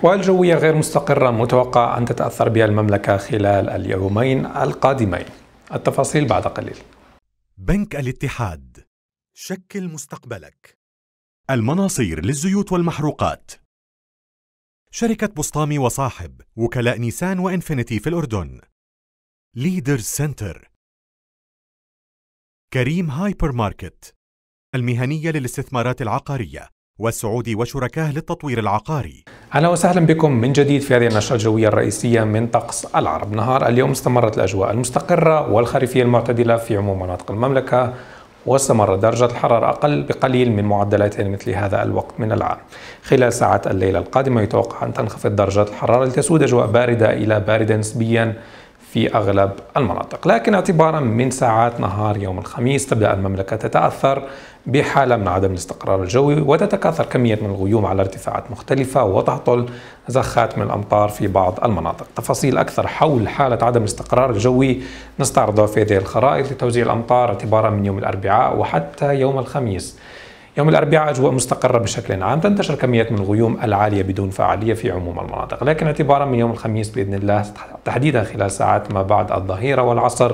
أحوال جوية غير مستقرة متوقع أن تتأثر بها المملكة خلال اليومين القادمين التفاصيل بعد قليل بنك الاتحاد شكل مستقبلك المناصير للزيوت والمحروقات شركة بسطامي وصاحب وكلاء نيسان وإنفينيتي في الأردن ليدرز سنتر كريم هايبر ماركت المهنية للاستثمارات العقارية والسعودي وشركاه للتطوير العقاري اهلا وسهلا بكم من جديد في هذه النشره الجويه الرئيسيه من طقس العرب نهار اليوم استمرت الاجواء المستقره والخريفيه المعتدله في عموم مناطق المملكه واستمر درجة الحرارة أقل بقليل من معدلات مثل هذا الوقت من العام خلال ساعات الليلة القادمة يتوقع أن تنخفض درجة الحرارة لتسود أجواء باردة إلى باردة نسبيا في أغلب المناطق لكن اعتبارا من ساعات نهار يوم الخميس تبدأ المملكة تتأثر بحالة من عدم الاستقرار الجوي وتتكاثر كمية من الغيوم على ارتفاعات مختلفة وتهطل زخات من الأمطار في بعض المناطق تفاصيل أكثر حول حالة عدم الاستقرار الجوي نستعرضها في هذه الخرائط لتوزيع الأمطار اعتبارا من يوم الأربعاء وحتى يوم الخميس يوم الأربعاء أجواء مستقرة بشكل عام تنتشر كميات من الغيوم العالية بدون فعالية في عموم المناطق لكن اعتبارا من يوم الخميس بإذن الله تحديدا خلال ساعات ما بعد الظهيرة والعصر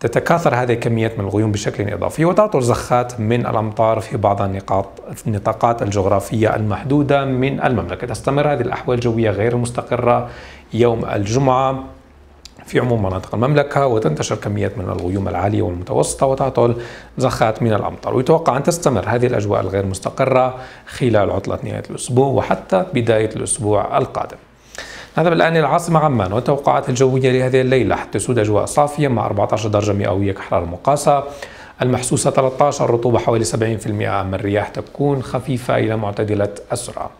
تتكاثر هذه الكميات من الغيوم بشكل إضافي وتعطل زخات من الأمطار في بعض النقاط النطاقات الجغرافية المحدودة من المملكة تستمر هذه الأحوال الجوية غير المستقرة يوم الجمعة في عموم مناطق المملكة وتنتشر كميات من الغيوم العالية والمتوسطة وتعطل زخات من الأمطار ويتوقع أن تستمر هذه الأجواء الغير مستقرة خلال عطلة نهاية الأسبوع وحتى بداية الأسبوع القادم نذهب الآن إلى العاصمة عمان والتوقعات الجوية لهذه الليلة حتى تسود أجواء صافية مع 14 درجة مئوية كحرارة مقاسة المحسوسة 13 الرطوبة حوالي 70% أما الرياح تكون خفيفة إلى معتدلة السرعة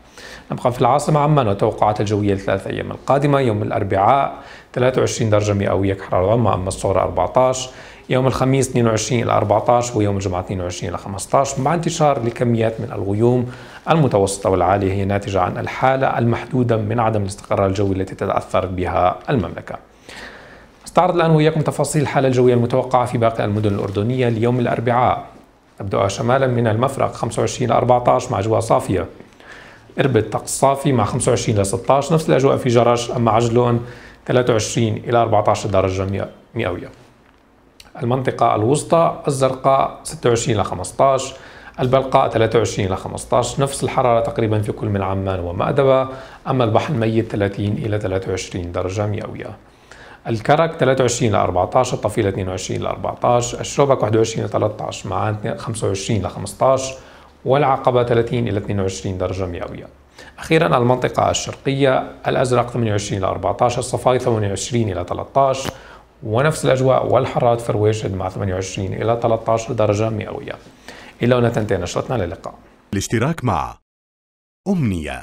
نبقى في العاصمة عمان وتوقعات الجوية لثلاث أيام القادمة يوم الأربعاء 23 درجة مئوية كحرارة العظمى أما الصغرى 14 يوم الخميس 22 إلى 14 ويوم الجمعة 22 إلى 15 مع انتشار لكميات من الغيوم المتوسطة والعالية هي ناتجة عن الحالة المحدودة من عدم الاستقرار الجوي التي تتأثر بها المملكة استعرض الآن وإياكم تفاصيل الحالة الجوية المتوقعة في باقي المدن الأردنية ليوم الأربعاء نبدأ شمالا من المفرق 25 ل 14 مع أجواء صافية إربد طقس صافي مع 25 ل 16 نفس الأجواء في جرش أما عجلون 23 إلى 14 درجة مئوية المنطقة الوسطى الزرقاء 26 إلى 15 البلقاء 23 إلى 15 نفس الحرارة تقريبا في كل من عمان ومأدبة أما البحر الميت 30 إلى 23 درجة مئوية الكرك 23 ل 14 الطفيله 22 ل 14 الشوبك 21 ل 13 معان 25 ل 15 والعقبه 30 الى 22 درجه مئويه اخيرا المنطقه الشرقيه الازرق 28 ل 14 الصفاي 28 الى 13 ونفس الاجواء والحرات في رويشد مع 28 الى 13 درجه مئويه الى هنا تنتهي نشرتنا للقاء الاشتراك مع امنيه